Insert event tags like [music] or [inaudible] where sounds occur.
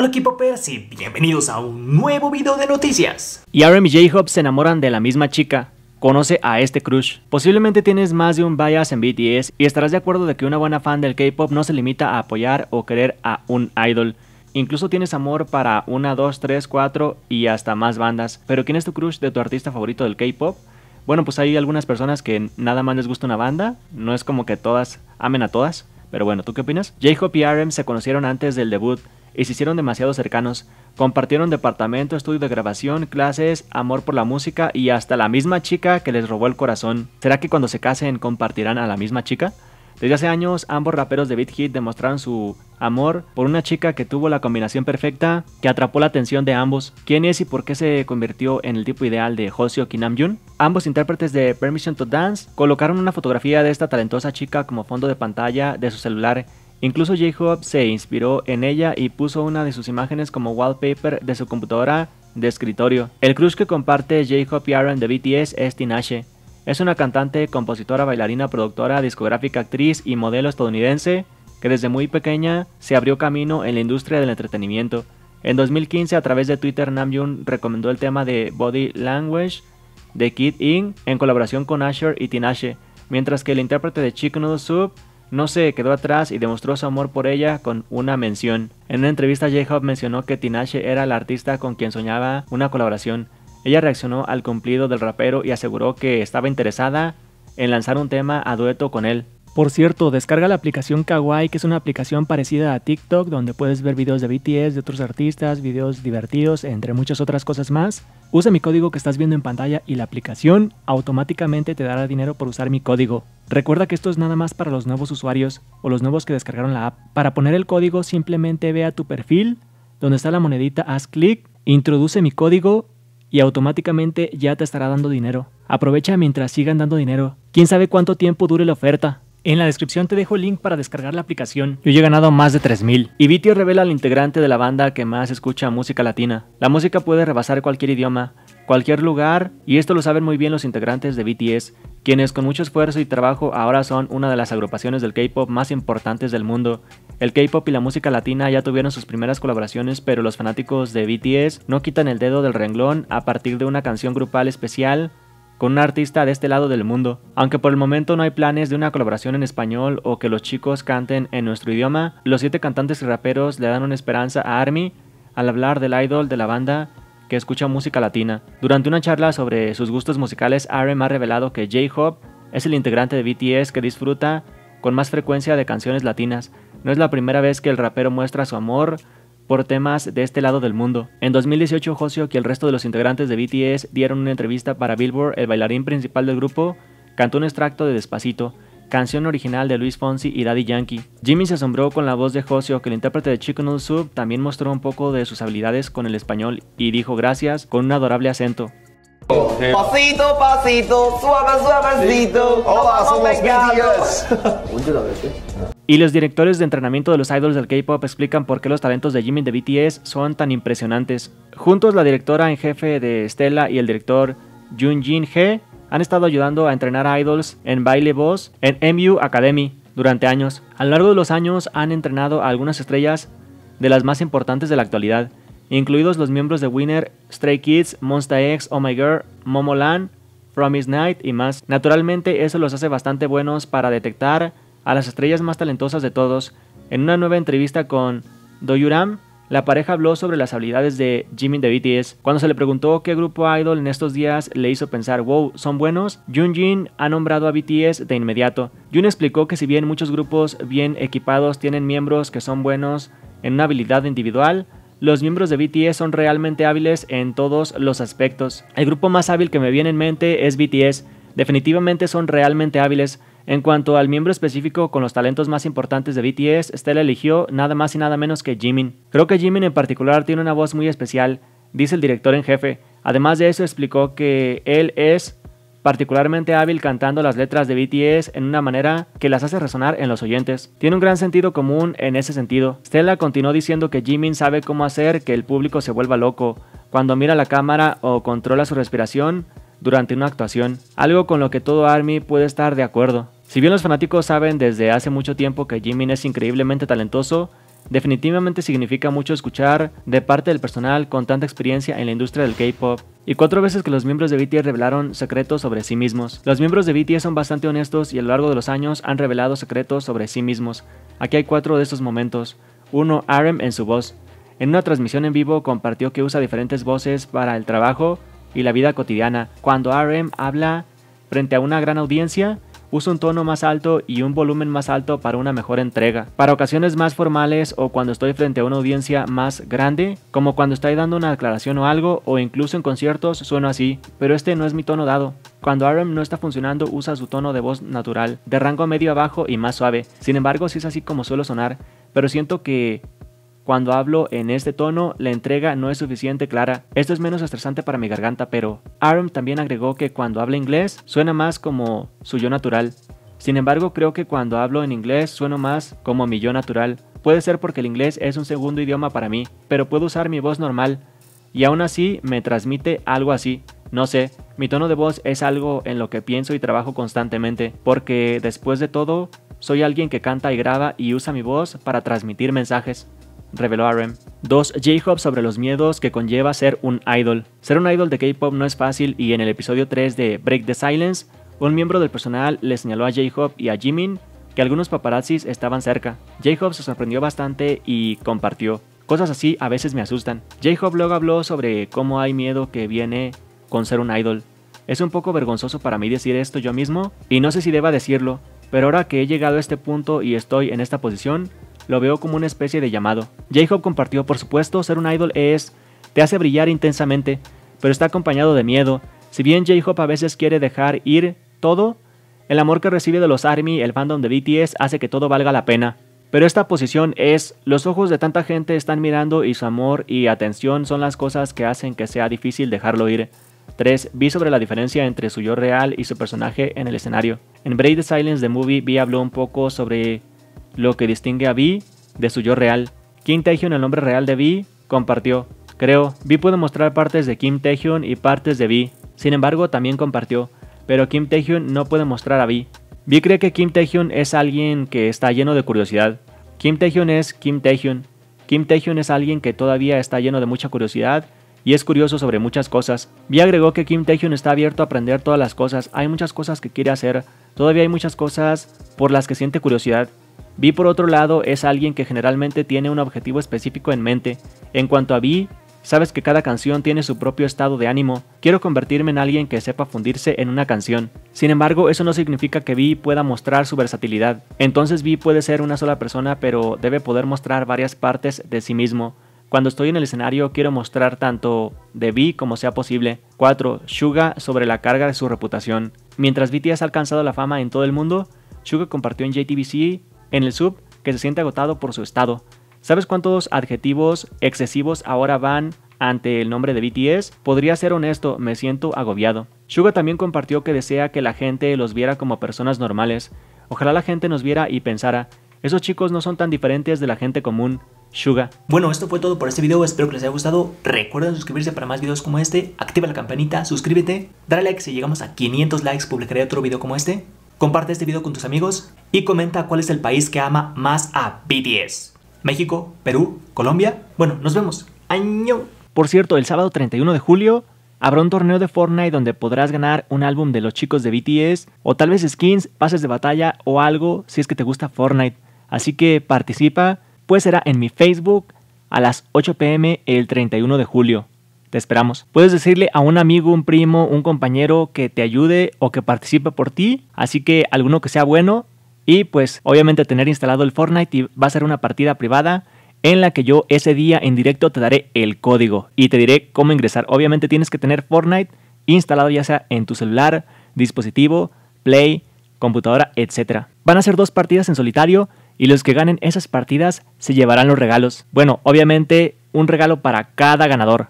Hola equipo y bienvenidos a un nuevo video de noticias. Y Aaron y J-Hope se enamoran de la misma chica. Conoce a este crush. Posiblemente tienes más de un bias en BTS y estarás de acuerdo de que una buena fan del K-pop no se limita a apoyar o querer a un idol. Incluso tienes amor para una, dos, tres, cuatro y hasta más bandas. Pero ¿quién es tu crush de tu artista favorito del K-pop? Bueno, pues hay algunas personas que nada más les gusta una banda, no es como que todas amen a todas, pero bueno, ¿tú qué opinas? J-Hope y RM se conocieron antes del debut y se hicieron demasiado cercanos. Compartieron departamento, estudio de grabación, clases, amor por la música y hasta la misma chica que les robó el corazón. ¿Será que cuando se casen compartirán a la misma chica? Desde hace años, ambos raperos de Beat Hit demostraron su amor por una chica que tuvo la combinación perfecta que atrapó la atención de ambos. ¿Quién es y por qué se convirtió en el tipo ideal de y Namjoon? Ambos intérpretes de Permission to Dance colocaron una fotografía de esta talentosa chica como fondo de pantalla de su celular Incluso J-Hope se inspiró en ella y puso una de sus imágenes como wallpaper de su computadora de escritorio. El crush que comparte J-Hope y Aaron de BTS es Tinashe, es una cantante, compositora, bailarina, productora, discográfica, actriz y modelo estadounidense que desde muy pequeña se abrió camino en la industria del entretenimiento. En 2015, a través de Twitter, Namjoon recomendó el tema de Body Language de Kid Ink en colaboración con Asher y Tinashe, mientras que el intérprete de Chicken Noodle Soup no se quedó atrás y demostró su amor por ella con una mención. En una entrevista, j hop mencionó que Tinashe era la artista con quien soñaba una colaboración. Ella reaccionó al cumplido del rapero y aseguró que estaba interesada en lanzar un tema a dueto con él. Por cierto, descarga la aplicación Kawaii, que es una aplicación parecida a TikTok, donde puedes ver videos de BTS, de otros artistas, videos divertidos, entre muchas otras cosas más. Usa mi código que estás viendo en pantalla y la aplicación automáticamente te dará dinero por usar mi código. Recuerda que esto es nada más para los nuevos usuarios o los nuevos que descargaron la app. Para poner el código simplemente ve a tu perfil, donde está la monedita, haz clic, introduce mi código y automáticamente ya te estará dando dinero. Aprovecha mientras sigan dando dinero. ¿Quién sabe cuánto tiempo dure la oferta? En la descripción te dejo el link para descargar la aplicación. Yo he ganado más de 3000. Y BTS revela al integrante de la banda que más escucha música latina. La música puede rebasar cualquier idioma, cualquier lugar, y esto lo saben muy bien los integrantes de BTS, quienes con mucho esfuerzo y trabajo ahora son una de las agrupaciones del K-pop más importantes del mundo. El K-pop y la música latina ya tuvieron sus primeras colaboraciones, pero los fanáticos de BTS no quitan el dedo del renglón a partir de una canción grupal especial con un artista de este lado del mundo. Aunque por el momento no hay planes de una colaboración en español o que los chicos canten en nuestro idioma, los siete cantantes y raperos le dan una esperanza a Army al hablar del idol de la banda que escucha música latina. Durante una charla sobre sus gustos musicales, RM ha revelado que j Hop es el integrante de BTS que disfruta con más frecuencia de canciones latinas. No es la primera vez que el rapero muestra su amor por temas de este lado del mundo. En 2018, Josio, que el resto de los integrantes de BTS dieron una entrevista para Billboard, el bailarín principal del grupo cantó un extracto de Despacito, canción original de Luis Fonsi y Daddy Yankee. Jimmy se asombró con la voz de Josio, que el intérprete de Chicken Noodle Soup también mostró un poco de sus habilidades con el español y dijo gracias con un adorable acento. Pasito, pasito, suave, suavecito, oh, [laughs] Y los directores de entrenamiento de los idols del K-pop explican por qué los talentos de Jimin de BTS son tan impresionantes. Juntos, la directora en jefe de Stella y el director Jun Jin He han estado ayudando a entrenar a idols en baile voz en MU Academy durante años. A lo largo de los años han entrenado a algunas estrellas de las más importantes de la actualidad, incluidos los miembros de Winner, Stray Kids, Monster X, Oh My Girl, Momoland, Fromis Night y más. Naturalmente eso los hace bastante buenos para detectar a las estrellas más talentosas de todos, en una nueva entrevista con Doyuram, la pareja habló sobre las habilidades de Jimmy de BTS. Cuando se le preguntó qué grupo idol en estos días le hizo pensar, wow, son buenos, Jin ha nombrado a BTS de inmediato. Jun explicó que si bien muchos grupos bien equipados tienen miembros que son buenos en una habilidad individual, los miembros de BTS son realmente hábiles en todos los aspectos. El grupo más hábil que me viene en mente es BTS. Definitivamente son realmente hábiles. En cuanto al miembro específico con los talentos más importantes de BTS, Stella eligió nada más y nada menos que Jimin. Creo que Jimin en particular tiene una voz muy especial, dice el director en jefe. Además de eso explicó que él es particularmente hábil cantando las letras de BTS en una manera que las hace resonar en los oyentes. Tiene un gran sentido común en ese sentido. Stella continuó diciendo que Jimin sabe cómo hacer que el público se vuelva loco. Cuando mira la cámara o controla su respiración, durante una actuación, algo con lo que todo ARMY puede estar de acuerdo. Si bien los fanáticos saben desde hace mucho tiempo que Jimin es increíblemente talentoso, definitivamente significa mucho escuchar de parte del personal con tanta experiencia en la industria del K-pop. Y cuatro veces que los miembros de BTS revelaron secretos sobre sí mismos. Los miembros de BTS son bastante honestos y a lo largo de los años han revelado secretos sobre sí mismos. Aquí hay cuatro de estos momentos. Uno, RM en su voz. En una transmisión en vivo compartió que usa diferentes voces para el trabajo y la vida cotidiana. Cuando RM habla frente a una gran audiencia, usa un tono más alto y un volumen más alto para una mejor entrega. Para ocasiones más formales o cuando estoy frente a una audiencia más grande, como cuando estoy dando una aclaración o algo, o incluso en conciertos, sueno así, pero este no es mi tono dado. Cuando RM no está funcionando usa su tono de voz natural, de rango medio abajo y más suave. Sin embargo, sí es así como suelo sonar, pero siento que cuando hablo en este tono, la entrega no es suficiente clara. Esto es menos estresante para mi garganta, pero Aaron también agregó que cuando habla inglés suena más como su yo natural. Sin embargo, creo que cuando hablo en inglés sueno más como mi yo natural. Puede ser porque el inglés es un segundo idioma para mí, pero puedo usar mi voz normal y aún así me transmite algo así. No sé, mi tono de voz es algo en lo que pienso y trabajo constantemente, porque después de todo, soy alguien que canta y graba y usa mi voz para transmitir mensajes reveló RM. 2. J-Hop sobre los miedos que conlleva ser un idol. Ser un idol de K-Pop no es fácil y en el episodio 3 de Break the Silence, un miembro del personal le señaló a J-Hop y a Jimin que algunos paparazzis estaban cerca. J-Hop se sorprendió bastante y compartió. Cosas así a veces me asustan. J-Hop luego habló sobre cómo hay miedo que viene con ser un idol. Es un poco vergonzoso para mí decir esto yo mismo y no sé si deba decirlo, pero ahora que he llegado a este punto y estoy en esta posición, lo veo como una especie de llamado. J-Hope compartió, por supuesto, ser un idol es, te hace brillar intensamente, pero está acompañado de miedo. Si bien J-Hope a veces quiere dejar ir todo, el amor que recibe de los ARMY, el fandom de BTS, hace que todo valga la pena. Pero esta posición es, los ojos de tanta gente están mirando y su amor y atención son las cosas que hacen que sea difícil dejarlo ir. 3. Vi sobre la diferencia entre su yo real y su personaje en el escenario. En Brave the Silence the Movie vi habló un poco sobre lo que distingue a Vi de su yo real. Kim Taehyun, el nombre real de Vi, compartió. Creo, Vi puede mostrar partes de Kim Taehyun y partes de Vi. Sin embargo, también compartió, pero Kim Taehyun no puede mostrar a Vi. Vi cree que Kim Taehyun es alguien que está lleno de curiosidad. Kim Taehyun es Kim Taehyun. Kim Taehyun es alguien que todavía está lleno de mucha curiosidad y es curioso sobre muchas cosas. Vi agregó que Kim Taehyun está abierto a aprender todas las cosas. Hay muchas cosas que quiere hacer. Todavía hay muchas cosas por las que siente curiosidad. Vi por otro lado es alguien que generalmente tiene un objetivo específico en mente. En cuanto a Vi, sabes que cada canción tiene su propio estado de ánimo. Quiero convertirme en alguien que sepa fundirse en una canción. Sin embargo, eso no significa que Vi pueda mostrar su versatilidad. Entonces Vi puede ser una sola persona, pero debe poder mostrar varias partes de sí mismo. Cuando estoy en el escenario quiero mostrar tanto de Vi como sea posible. 4. Suga sobre la carga de su reputación. Mientras BTS ha alcanzado la fama en todo el mundo, Suga compartió en JTBC en el sub que se siente agotado por su estado. ¿Sabes cuántos adjetivos excesivos ahora van ante el nombre de BTS? Podría ser honesto, me siento agobiado. Suga también compartió que desea que la gente los viera como personas normales. Ojalá la gente nos viera y pensara, esos chicos no son tan diferentes de la gente común. Suga. Bueno, esto fue todo por este video, espero que les haya gustado. Recuerden suscribirse para más videos como este, activa la campanita, suscríbete, dale like si llegamos a 500 likes, publicaré otro video como este comparte este video con tus amigos y comenta cuál es el país que ama más a BTS. México, Perú, Colombia. Bueno, nos vemos. Año. Por cierto, el sábado 31 de julio habrá un torneo de Fortnite donde podrás ganar un álbum de los chicos de BTS o tal vez skins, pases de batalla o algo si es que te gusta Fortnite. Así que participa, pues será en mi Facebook a las 8 pm el 31 de julio. Te esperamos. Puedes decirle a un amigo, un primo, un compañero que te ayude o que participe por ti. Así que alguno que sea bueno. Y pues obviamente tener instalado el Fortnite y va a ser una partida privada en la que yo ese día en directo te daré el código y te diré cómo ingresar. Obviamente tienes que tener Fortnite instalado ya sea en tu celular, dispositivo, Play, computadora, etc. Van a ser dos partidas en solitario y los que ganen esas partidas se llevarán los regalos. Bueno, obviamente un regalo para cada ganador.